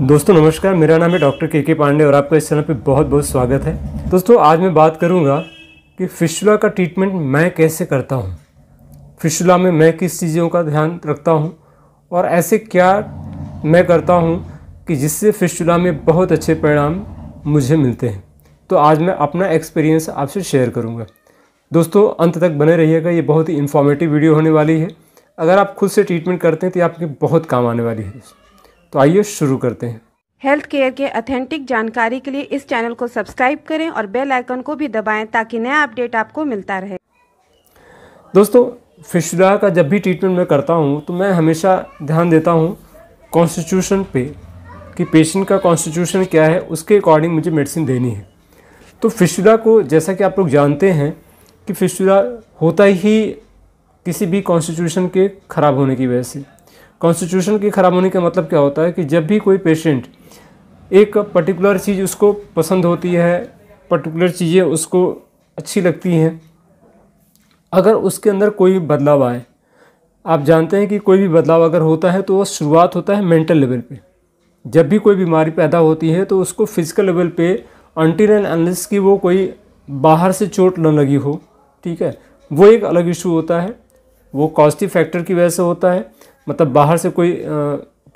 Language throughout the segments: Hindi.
दोस्तों नमस्कार मेरा नाम है डॉक्टर के के पांडे और आपका इस चैनल पे बहुत बहुत स्वागत है दोस्तों आज मैं बात करूँगा कि फिशुला का ट्रीटमेंट मैं कैसे करता हूँ फिशुला में मैं किस चीज़ों का ध्यान रखता हूँ और ऐसे क्या मैं करता हूँ कि जिससे फिशुला में बहुत अच्छे परिणाम मुझे मिलते हैं तो आज मैं अपना एक्सपीरियंस आपसे शेयर करूँगा दोस्तों अंत तक बने रहिएगा ये बहुत ही इन्फॉर्मेटिव वीडियो होने वाली है अगर आप खुद से ट्रीटमेंट करते हैं तो ये आपके बहुत काम आने वाली है तो आइए शुरू करते हैं हेल्थ केयर के अथेंटिक जानकारी के लिए इस चैनल को सब्सक्राइब करें और बेल आइकन को भी दबाएं ताकि नया अपडेट आपको मिलता रहे दोस्तों फिशरा का जब भी ट्रीटमेंट मैं करता हूँ तो मैं हमेशा ध्यान देता हूँ कॉन्स्टिट्यूशन पे कि पेशेंट का कॉन्स्टिट्यूशन क्या है उसके अकॉर्डिंग मुझे मेडिसिन देनी है तो फिशरा को जैसा कि आप लोग जानते हैं कि फिशरा होता ही किसी भी कॉन्स्टिट्यूशन के ख़राब होने की वजह से कॉन्स्टिट्यूशन की ख़राब होने का मतलब क्या होता है कि जब भी कोई पेशेंट एक पर्टिकुलर चीज़ उसको पसंद होती है पर्टिकुलर चीज़ें उसको अच्छी लगती हैं अगर उसके अंदर कोई बदलाव आए आप जानते हैं कि कोई भी बदलाव अगर होता है तो वह शुरुआत होता है मेंटल लेवल पे जब भी कोई बीमारी पैदा होती है तो उसको फिजिकल लेवल पे अनटिल एंड अनलेस की वो कोई बाहर से चोट न लगी हो ठीक है वो एक अलग इशू होता है वो कॉस्टिव फैक्टर की वजह से होता है मतलब बाहर से कोई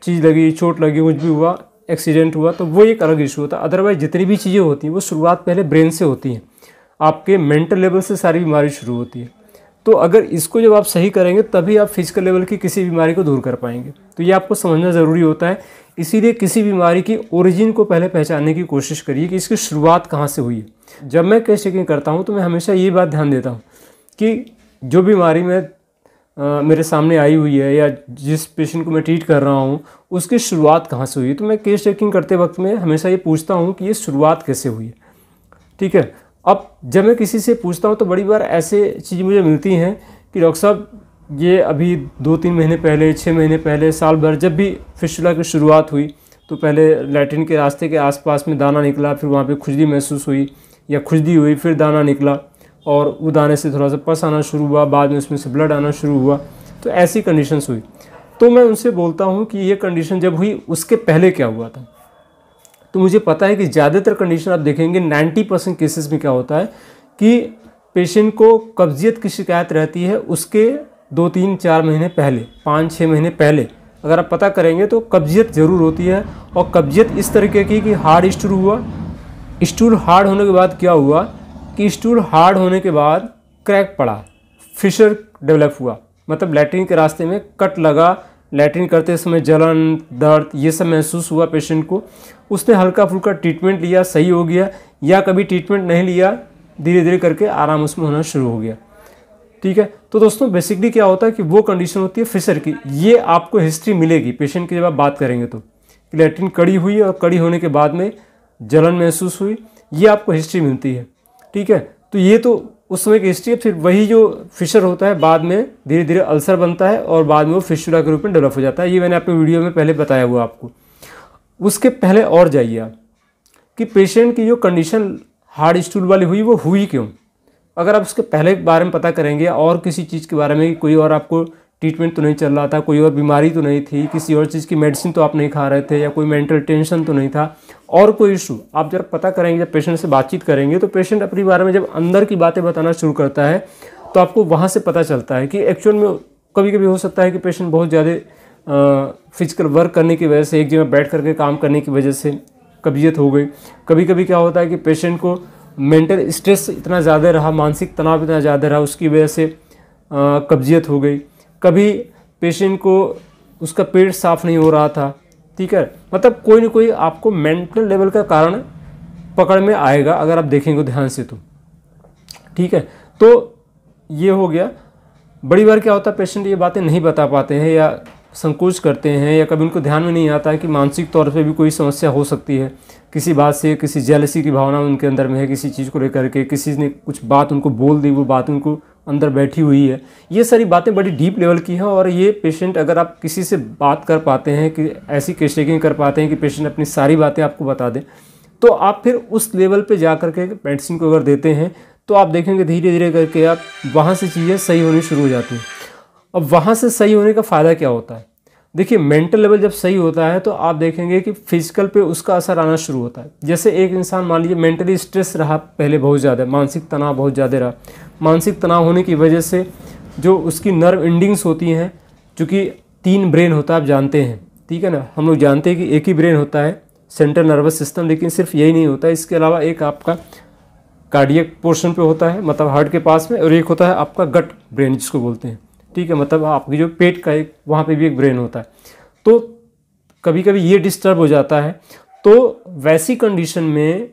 चीज़ लगी चोट लगी कुछ भी हुआ एक्सीडेंट हुआ तो वो एक अलग इशू होता है अदरवाइज जितनी भी चीज़ें होती हैं वो शुरुआत पहले ब्रेन से होती हैं आपके मेंटल लेवल से सारी बीमारी शुरू होती है तो अगर इसको जब आप सही करेंगे तभी आप फिजिकल लेवल की किसी बीमारी को दूर कर पाएंगे तो ये आपको समझना ज़रूरी होता है इसीलिए किसी बीमारी की ओरिजिन को पहले पहचानने की कोशिश करिए कि इसकी शुरुआत कहाँ से हुई है जब मैं कैश चेकिंग करता हूँ तो मैं हमेशा ये बात ध्यान देता हूँ कि जो बीमारी मैं मेरे सामने आई हुई है या जिस पेशेंट को मैं ट्रीट कर रहा हूँ उसकी शुरुआत कहाँ से हुई तो मैं केस चेकिंग करते वक्त में हमेशा ये पूछता हूँ कि ये शुरुआत कैसे हुई है ठीक है अब जब मैं किसी से पूछता हूँ तो बड़ी बार ऐसे चीज़ मुझे मिलती हैं कि डॉक्टर साहब ये अभी दो तीन महीने पहले छः महीने पहले साल भर जब भी फिशुला की शुरुआत हुई तो पहले लेटिन के रास्ते के आसपास में दाना निकला फिर वहाँ पे खुजली महसूस हुई या खुजली हुई फिर दाना निकला और वो आने से थोड़ा सा पस आना शुरू हुआ बाद में उसमें से ब्लड आना शुरू हुआ तो ऐसी कंडीशंस हुई तो मैं उनसे बोलता हूँ कि ये कंडीशन जब हुई उसके पहले क्या हुआ था तो मुझे पता है कि ज़्यादातर कंडीशन आप देखेंगे 90 परसेंट केसेस में क्या होता है कि पेशेंट को कब्जियत की शिकायत रहती है उसके दो तीन चार महीने पहले पाँच छः महीने पहले अगर आप पता करेंगे तो कब्जियत ज़रूर होती है और कब्जियत इस तरीके की कि हार्ड स्टूल हुआ स्टूल हार्ड होने के बाद क्या हुआ कि स्टूल हार्ड होने के बाद क्रैक पड़ा फिशर डेवलप हुआ मतलब लेटरिन के रास्ते में कट लगा लेटरिन करते समय जलन दर्द ये सब महसूस हुआ पेशेंट को उसने हल्का फुल्का ट्रीटमेंट लिया सही हो गया या कभी ट्रीटमेंट नहीं लिया धीरे धीरे करके आराम उसमें होना शुरू हो गया ठीक है तो दोस्तों बेसिकली क्या होता है कि वो कंडीशन होती है फिशर की ये आपको हिस्ट्री मिलेगी पेशेंट की जब आप बात करेंगे तो लेटरिन कड़ी हुई और कड़ी होने के बाद में जलन महसूस हुई ये आपको हिस्ट्री मिलती है ठीक है तो ये तो उस समय की हिस्ट्री है फिर वही जो फिशर होता है बाद में धीरे धीरे अल्सर बनता है और बाद में वो फिशुला के रूप में डेवलप हो जाता है ये मैंने आपके वीडियो में पहले बताया हुआ आपको उसके पहले और जाइए आप कि पेशेंट की जो कंडीशन हार्ड स्टूल वाली हुई वो हुई क्यों अगर आप उसके पहले बारे में पता करेंगे और किसी चीज़ के बारे में कोई और आपको ट्रीटमेंट तो नहीं चल रहा था कोई और बीमारी तो नहीं थी किसी और चीज़ की मेडिसिन तो आप नहीं खा रहे थे या कोई मेंटल टेंशन तो नहीं था और कोई इशू आप जब पता करेंगे जब पेशेंट से बातचीत करेंगे तो पेशेंट अपने बारे में जब अंदर की बातें बताना शुरू करता है तो आपको वहाँ से पता चलता है कि एक्चुअल में कभी कभी हो सकता है कि पेशेंट बहुत ज़्यादा फिजिकल वर्क करने की वजह से एक जगह बैठ करके काम करने की वजह से कबीयत हो गई कभी कभी क्या होता है कि पेशेंट को मेंटल स्ट्रेस इतना ज़्यादा रहा मानसिक तनाव इतना ज़्यादा रहा उसकी वजह से कब्जियत हो गई कभी पेशेंट को उसका पेट साफ नहीं हो रहा था ठीक है मतलब कोई ना कोई आपको मेंटल लेवल का कारण पकड़ में आएगा अगर आप देखेंगे ध्यान से तो ठीक है तो ये हो गया बड़ी बार क्या होता है पेशेंट ये बातें नहीं बता पाते हैं या संकोच करते हैं या कभी उनको ध्यान में नहीं आता है कि मानसिक तौर पे भी कोई समस्या हो सकती है किसी बात से किसी जेलसी की भावना उनके अंदर में है किसी चीज़ को लेकर के किसी ने कुछ बात उनको बोल दी वो बात उनको अंदर बैठी हुई है ये सारी बातें बड़ी डीप लेवल की हैं और ये पेशेंट अगर आप किसी से बात कर पाते हैं कि ऐसी केस कर पाते हैं कि पेशेंट अपनी सारी बातें आपको बता दें तो आप फिर उस लेवल पे जा कर के मेडिसिन को अगर देते हैं तो आप देखेंगे धीरे धीरे करके आप वहाँ से चीज़ें सही होनी शुरू हो जाती हैं अब वहाँ से सही होने का फ़ायदा क्या होता है देखिए मेंटल लेवल जब सही होता है तो आप देखेंगे कि फिजिकल पे उसका असर आना शुरू होता है जैसे एक इंसान मान लीजिए मेंटली स्ट्रेस रहा पहले बहुत ज़्यादा मानसिक तनाव बहुत ज़्यादा रहा मानसिक तनाव होने की वजह से जो उसकी नर्व इंडिंग्स होती हैं चूँकि तीन ब्रेन होता है आप जानते हैं ठीक है ना हम लोग जानते हैं कि एक ही ब्रेन होता है सेंट्रल नर्वस सिस्टम लेकिन सिर्फ यही नहीं होता इसके अलावा एक आपका कार्डियक पोर्शन पे होता है मतलब हार्ट के पास में और एक होता है आपका गट ब्रेन जिसको बोलते हैं ठीक है मतलब आपकी जो पेट का एक वहाँ पे भी एक ब्रेन होता है तो कभी कभी ये डिस्टर्ब हो जाता है तो वैसी कंडीशन में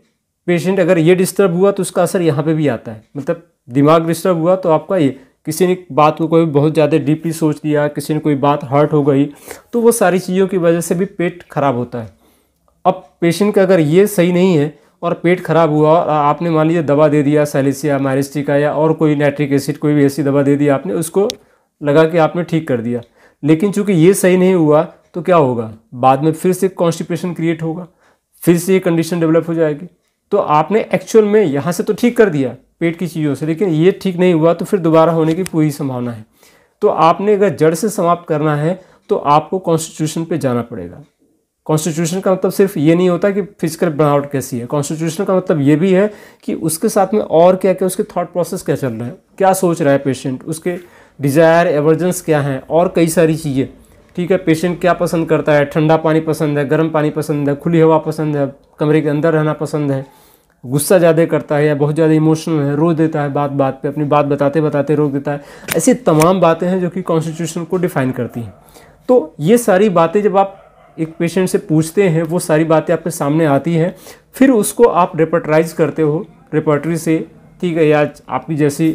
पेशेंट अगर ये डिस्टर्ब हुआ तो उसका असर यहाँ पे भी आता है मतलब दिमाग डिस्टर्ब हुआ तो आपका ये किसी ने बात को कोई बहुत ज़्यादा डीपली सोच दिया किसी ने कोई बात हर्ट हो गई तो वो सारी चीज़ों की वजह से भी पेट खराब होता है अब पेशेंट का अगर ये सही नहीं है और पेट खराब हुआ और आपने मान लीजिए दवा दे दिया सैलिसिया मारिस्टिका या और कोई नाइट्रिक एसिड कोई भी ऐसी दवा दे दी आपने उसको लगा कि आपने ठीक कर दिया लेकिन चूंकि ये सही नहीं हुआ तो क्या होगा बाद में फिर से कॉन्स्टिपेशन क्रिएट होगा फिर से ये कंडीशन डेवलप हो जाएगी तो आपने एक्चुअल में यहाँ से तो ठीक कर दिया पेट की चीज़ों से लेकिन ये ठीक नहीं हुआ तो फिर दोबारा होने की पूरी संभावना है तो आपने अगर जड़ से समाप्त करना है तो आपको कॉन्स्टिट्यूशन पर जाना पड़ेगा कॉन्स्टिट्यूशन का मतलब सिर्फ ये नहीं होता कि फिजिकल बनावट कैसी है कॉन्स्टिट्यूशन का मतलब ये भी है कि उसके साथ में और क्या क्या उसके थॉट प्रोसेस क्या चल रहा है क्या सोच रहा है पेशेंट उसके डिज़ायर एवर्जेंस क्या है और कई सारी चीज़ें ठीक है पेशेंट क्या पसंद करता है ठंडा पानी पसंद है गर्म पानी पसंद है खुली हवा पसंद है कमरे के अंदर रहना पसंद है गुस्सा ज़्यादा करता है या बहुत ज़्यादा इमोशनल है रो देता है बात बात पे अपनी बात बताते बताते रोक देता है ऐसी तमाम बातें हैं जो कि कॉन्स्टिट्यूशन को डिफ़ाइन करती हैं तो ये सारी बातें जब आप एक पेशेंट से पूछते हैं वो सारी बातें आपके सामने आती हैं फिर उसको आप रेपटराइज करते हो रेपटरी से ठीक है या आपकी जैसी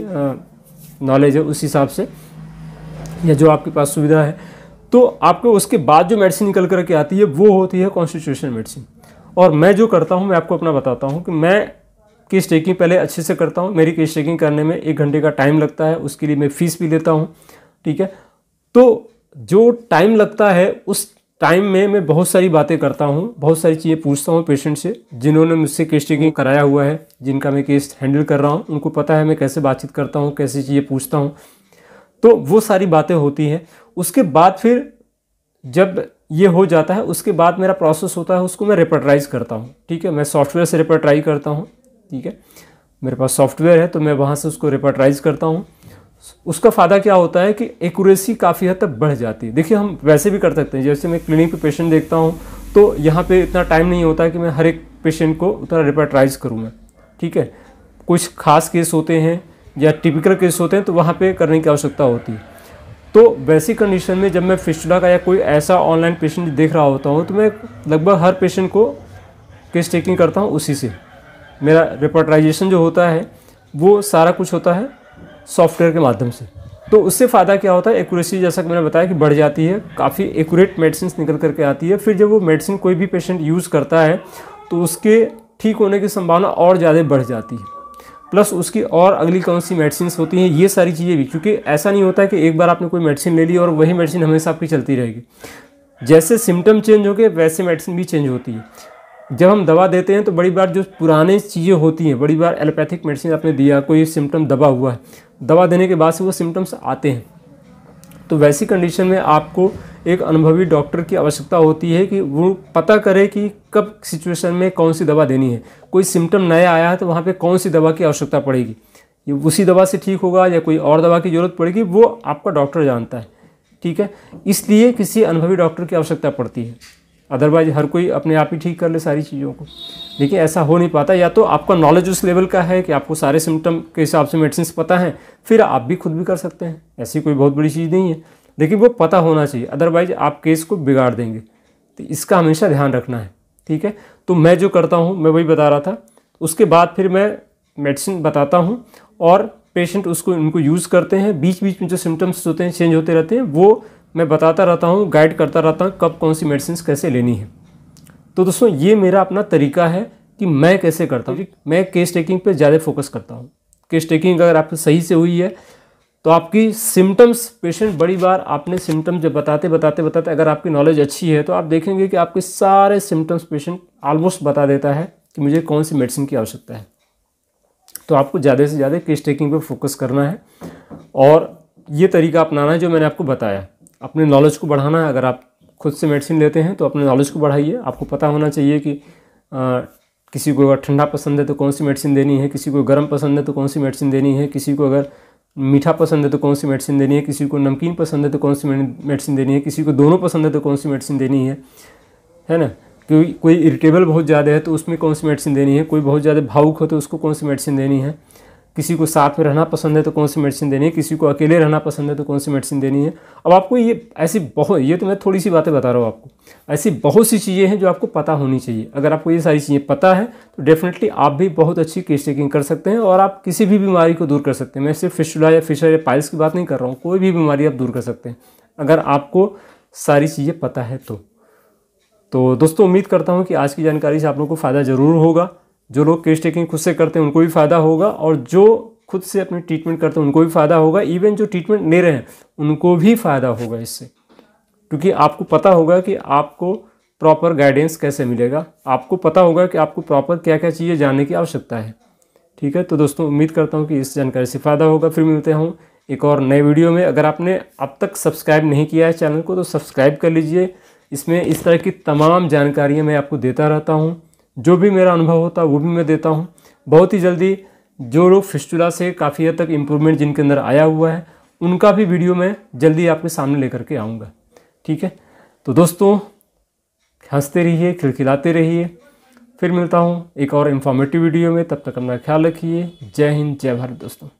नॉलेज है उस हिसाब से या जो आपके पास सुविधा है तो आपको उसके बाद जो मेडिसिन निकल कर के आती है वो होती है कॉन्स्टिट्यूशन मेडिसिन और मैं जो करता हूँ मैं आपको अपना बताता हूँ कि मैं केस टेकिंग पहले अच्छे से करता हूँ मेरी केस टेकिंग करने में एक घंटे का टाइम लगता है उसके लिए मैं फ़ीस भी लेता हूँ ठीक है तो जो टाइम लगता है उस टाइम में मैं बहुत सारी बातें करता हूँ बहुत सारी चीज़ें पूछता हूँ पेशेंट से जिन्होंने मुझसे केस टेकिंग कराया हुआ है जिनका मैं केस हैंडल कर रहा हूँ उनको पता है मैं कैसे बातचीत करता हूँ कैसी चीज़ें पूछता हूँ तो वो सारी बातें होती हैं उसके बाद फिर जब ये हो जाता है उसके बाद मेरा प्रोसेस होता है उसको मैं रिपर्टराइज करता हूँ ठीक है मैं सॉफ्टवेयर से रिपर्टराइज करता हूँ ठीक है मेरे पास सॉफ्टवेयर है तो मैं वहाँ से उसको रिपर्टराइज करता हूँ उसका फ़ायदा क्या होता है कि एक्यूरेसी काफ़ी हद तक बढ़ जाती है देखिए हम वैसे भी कर सकते हैं जैसे मैं क्लिनिक पे पेशेंट देखता हूँ तो यहाँ पे इतना टाइम नहीं होता कि मैं हर एक पेशेंट को उतना रिपेट्राइज करूँ मैं ठीक है कुछ खास केस होते हैं या टिपिकल केस होते हैं तो वहाँ पर करने की आवश्यकता होती है तो वैसी कंडीशन में जब मैं फिस्टुला का या कोई ऐसा ऑनलाइन पेशेंट देख रहा होता हूँ तो मैं लगभग हर पेशेंट को केस टेकिंग करता हूँ उसी से मेरा रिपोर्टराइजेशन जो होता है वो सारा कुछ होता है सॉफ्टवेयर के माध्यम से तो उससे फ़ायदा क्या होता है एक्यूरेसी जैसा कि मैंने बताया कि बढ़ जाती है काफ़ी एक्यूरेट मेडिसिन निकल करके आती है फिर जब वो मेडिसिन कोई भी पेशेंट यूज़ करता है तो उसके ठीक होने की संभावना और ज़्यादा बढ़ जाती है प्लस उसकी और अगली कौन सी मेडिसिन होती हैं ये सारी चीज़ें भी क्योंकि ऐसा नहीं होता है कि एक बार आपने कोई मेडिसिन ले ली और वही मेडिसिन हमेशा आपकी चलती रहेगी जैसे सिम्टम चेंज हो गए वैसे मेडिसिन भी चेंज होती है जब हम दवा देते हैं तो बड़ी बार जो पुराने चीज़ें होती हैं बड़ी बार एलोपैथिक मेडिसिन आपने दिया कोई सिम्टम दबा हुआ है दवा देने के बाद से वो सिम्टम्स आते हैं तो वैसी कंडीशन में आपको एक अनुभवी डॉक्टर की आवश्यकता होती है कि वो पता करे कि कब सिचुएशन में कौन सी दवा देनी है कोई सिम्टम नया आया है तो वहाँ पे कौन सी दवा की आवश्यकता पड़ेगी ये उसी दवा से ठीक होगा या कोई और दवा की ज़रूरत पड़ेगी वो आपका डॉक्टर जानता है ठीक है इसलिए किसी अनुभवी डॉक्टर की आवश्यकता पड़ती है अदरवाइज हर कोई अपने आप ही ठीक कर ले सारी चीज़ों को लेकिन ऐसा हो नहीं पाता या तो आपका नॉलेज उस लेवल का है कि आपको सारे सिम्टम के हिसाब से मेडिसिन पता है फिर आप भी खुद भी कर सकते हैं ऐसी कोई बहुत बड़ी चीज़ नहीं है लेकिन वो पता होना चाहिए अदरवाइज आप केस को बिगाड़ देंगे तो इसका हमेशा ध्यान रखना है ठीक है तो मैं जो करता हूँ मैं वही बता रहा था उसके बाद फिर मैं मेडिसिन बताता हूँ और पेशेंट उसको उनको यूज़ करते हैं बीच बीच में जो सिम्टम्स होते हैं चेंज होते रहते हैं वो मैं बताता रहता हूँ गाइड करता रहता हूँ कब कौन सी मेडिसिन कैसे लेनी है तो दोस्तों ये मेरा अपना तरीका है कि मैं कैसे करता हूँ मैं केस टेकिंग पे ज़्यादा फोकस करता हूँ केस टेकिंग अगर आपको सही से हुई है तो आपकी सिम्टम्स पेशेंट बड़ी बार आपने सिम्टम्स जब बताते बताते बताते अगर आपकी नॉलेज अच्छी है तो आप देखेंगे कि आपके सारे सिम्टम्स पेशेंट ऑलमोस्ट बता देता है कि मुझे कौन सी मेडिसिन की आवश्यकता है तो आपको ज़्यादा से ज़्यादा केस टेकिंग पर फोकस करना है और ये तरीका अपनाना है जो मैंने आपको बताया अपने नॉलेज को बढ़ाना है अगर आप खुद से मेडिसिन लेते हैं तो अपने नॉलेज को बढ़ाइए आपको पता होना चाहिए कि आ, किसी को अगर ठंडा पसंद है तो कौन सी मेडिसिन देनी है किसी को गर्म पसंद है तो कौन सी मेडिसिन देनी है किसी को अगर मीठा पसंद है तो कौन सी मेडिसिन देनी है किसी को नमकीन पसंद है तो कौन सी मेडिसिन देनी है किसी को दोनों पसंद है तो कौन सी मेडिसिन देनी है है ना कोई कोई इरिटेबल बहुत ज़्यादा है तो उसमें कौन सी मेडिसिन देनी है कोई बहुत ज़्यादा भावुक हो तो उसको कौन सी मेडिसिन देनी है किसी को साथ में रहना पसंद है तो कौन सी मेडिसिन देनी है किसी को अकेले रहना पसंद है तो कौन सी मेडिसिन देनी है अब आपको ये ऐसी बहुत ये तो मैं थोड़ी सी बातें बता रहा हूँ आपको ऐसी बहुत सी चीज़ें हैं जो आपको पता होनी चाहिए अगर आपको ये सारी चीज़ें पता है तो डेफिनेटली आप भी बहुत अच्छी केस टेकिंग कर सकते हैं और आप किसी भी बीमारी को दूर कर सकते हैं मैं सिर्फ फिशुला या फिशर या पाइल्स की बात नहीं कर रहा हूँ कोई भी बीमारी आप दूर कर सकते हैं अगर आपको सारी चीज़ें पता है तो तो दोस्तों उम्मीद करता हूँ कि आज की जानकारी से आप लोगों को फ़ायदा ज़रूर होगा जो लोग केस टेकिंग खुद से करते हैं उनको भी फ़ायदा होगा और जो खुद से अपनी ट्रीटमेंट करते हैं उनको भी फ़ायदा होगा इवन जो ट्रीटमेंट ले रहे हैं उनको भी फ़ायदा होगा इससे क्योंकि आपको पता होगा कि आपको प्रॉपर गाइडेंस कैसे मिलेगा आपको पता होगा कि आपको प्रॉपर क्या क्या चीज़ें जानने की आवश्यकता है ठीक है तो दोस्तों उम्मीद करता हूँ कि इस जानकारी से फ़ायदा होगा फिर मिलते हूँ एक और नए वीडियो में अगर आपने अब तक सब्सक्राइब नहीं किया है चैनल को तो सब्सक्राइब कर लीजिए इसमें इस तरह की तमाम जानकारियाँ मैं आपको देता रहता हूँ जो भी मेरा अनुभव होता है वो भी मैं देता हूँ बहुत ही जल्दी जो लोग फिस्टुला से काफ़ी हद तक इम्प्रूवमेंट जिनके अंदर आया हुआ है उनका भी वीडियो मैं जल्दी आपके सामने लेकर के आऊँगा ठीक है तो दोस्तों हंसते रहिए खिलखिलाते रहिए फिर मिलता हूँ एक और इन्फॉर्मेटिव वीडियो में तब तक अपना ख्याल रखिए जय हिंद जय भारत दोस्तों